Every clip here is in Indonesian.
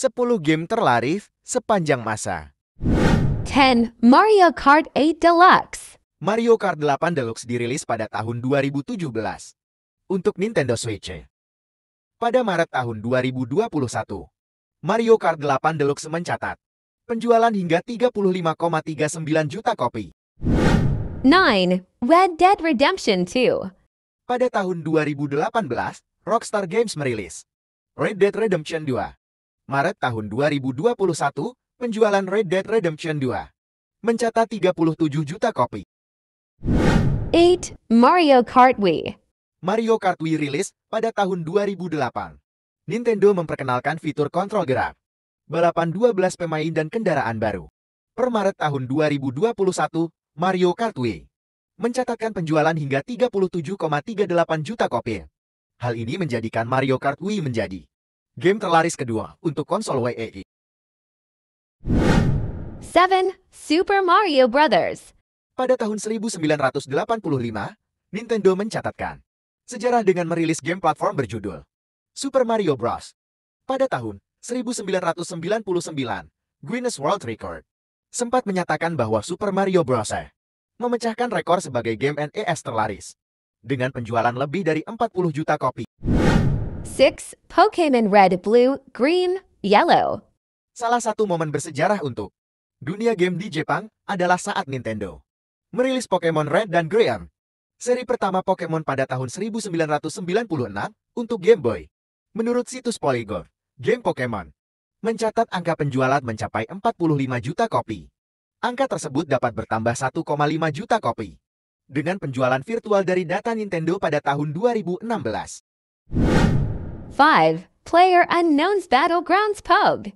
10 game terlaris sepanjang masa. 10. Mario Kart 8 Deluxe Mario Kart 8 Deluxe dirilis pada tahun 2017 untuk Nintendo Switch. Pada Maret tahun 2021, Mario Kart 8 Deluxe mencatat penjualan hingga 35,39 juta kopi. 9. Red Dead Redemption 2 Pada tahun 2018, Rockstar Games merilis Red Dead Redemption 2 Maret tahun 2021, penjualan Red Dead Redemption 2 mencatat 37 juta kopi. 8. Mario Kart Wii Mario Kart Wii rilis pada tahun 2008. Nintendo memperkenalkan fitur kontrol gerak, balapan 12 pemain dan kendaraan baru. Per Maret tahun 2021, Mario Kart Wii mencatatkan penjualan hingga 37,38 juta kopi. Hal ini menjadikan Mario Kart Wii menjadi Game terlaris kedua untuk konsol WEI. 7. Super Mario Brothers Pada tahun 1985, Nintendo mencatatkan sejarah dengan merilis game platform berjudul Super Mario Bros. Pada tahun 1999, Guinness World Record sempat menyatakan bahwa Super Mario Bros. Eh, memecahkan rekor sebagai game NES terlaris dengan penjualan lebih dari 40 juta kopi. 6. Pokemon Red, Blue, Green, Yellow Salah satu momen bersejarah untuk dunia game di Jepang adalah saat Nintendo merilis Pokemon Red dan Green. Seri pertama Pokemon pada tahun 1996 untuk Game Boy. Menurut situs Polygon, game Pokemon mencatat angka penjualan mencapai 45 juta kopi. Angka tersebut dapat bertambah 1,5 juta kopi dengan penjualan virtual dari data Nintendo pada tahun 2016. 5. Player Unknown's Battlegrounds Pub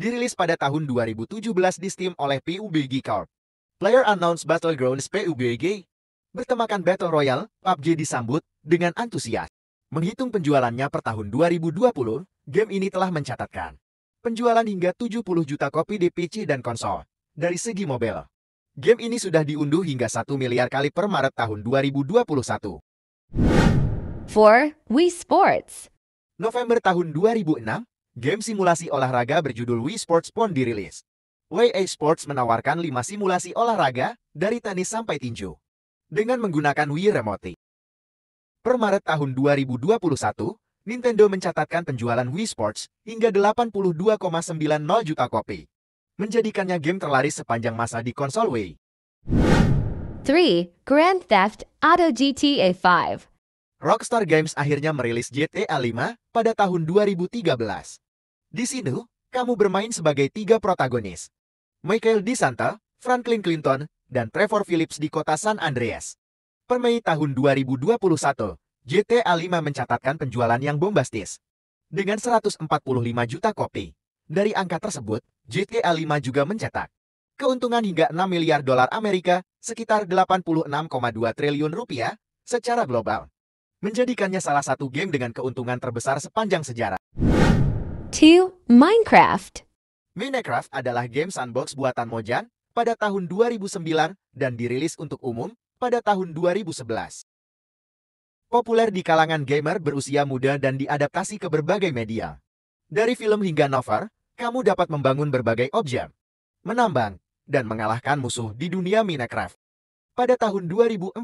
Dirilis pada tahun 2017 di Steam oleh PUBG Corp. Player Unknown's Battlegrounds PUBG bertemakan Battle Royale, PUBG disambut dengan antusias. Menghitung penjualannya per tahun 2020, game ini telah mencatatkan penjualan hingga 70 juta kopi di PC dan konsol. Dari segi mobile, game ini sudah diunduh hingga 1 miliar kali per Maret tahun 2021. 4. Wii Sports November tahun 2006, game simulasi olahraga berjudul Wii Sports Pon dirilis. WA Sports menawarkan 5 simulasi olahraga, dari tenis sampai tinju. Dengan menggunakan Wii Remote. Per Maret tahun 2021, Nintendo mencatatkan penjualan Wii Sports hingga 82,90 juta kopi. Menjadikannya game terlaris sepanjang masa di konsol Wii. 3. Grand Theft Auto GTA 5 Rockstar Games akhirnya merilis GTA 5 pada tahun 2013. Di sini, kamu bermain sebagai tiga protagonis. Michael DeSanta, Franklin Clinton, dan Trevor Phillips di kota San Andreas. Per Mei tahun 2021, GTA 5 mencatatkan penjualan yang bombastis. Dengan 145 juta kopi. Dari angka tersebut, GTA 5 juga mencetak keuntungan hingga 6 miliar dolar Amerika, sekitar 86,2 triliun rupiah, secara global menjadikannya salah satu game dengan keuntungan terbesar sepanjang sejarah. 2. Minecraft Minecraft adalah game sandbox buatan Mojang pada tahun 2009 dan dirilis untuk umum pada tahun 2011. Populer di kalangan gamer berusia muda dan diadaptasi ke berbagai media. Dari film hingga novel, kamu dapat membangun berbagai objek, menambang, dan mengalahkan musuh di dunia Minecraft. Pada tahun 2014,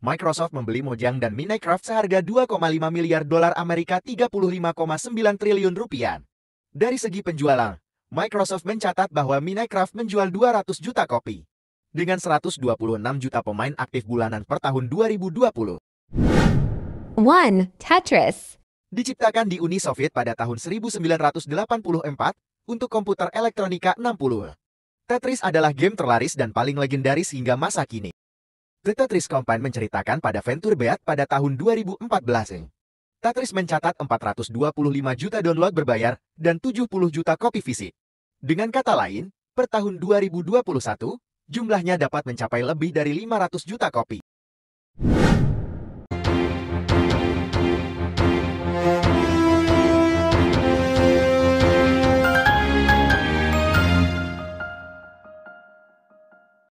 Microsoft membeli Mojang dan Minecraft seharga 2,5 miliar dolar Amerika 35,9 triliun rupiah. Dari segi penjualan, Microsoft mencatat bahwa Minecraft menjual 200 juta kopi. Dengan 126 juta pemain aktif bulanan per tahun 2020. 1. Tetris Diciptakan di Uni Soviet pada tahun 1984 untuk komputer elektronika 60. Tetris adalah game terlaris dan paling legendaris hingga masa kini. The Tris Kompan menceritakan pada Venture Beat pada tahun 2014. Tris mencatat 425 juta download berbayar dan 70 juta kopi fisik. Dengan kata lain, per tahun 2021, jumlahnya dapat mencapai lebih dari 500 juta kopi.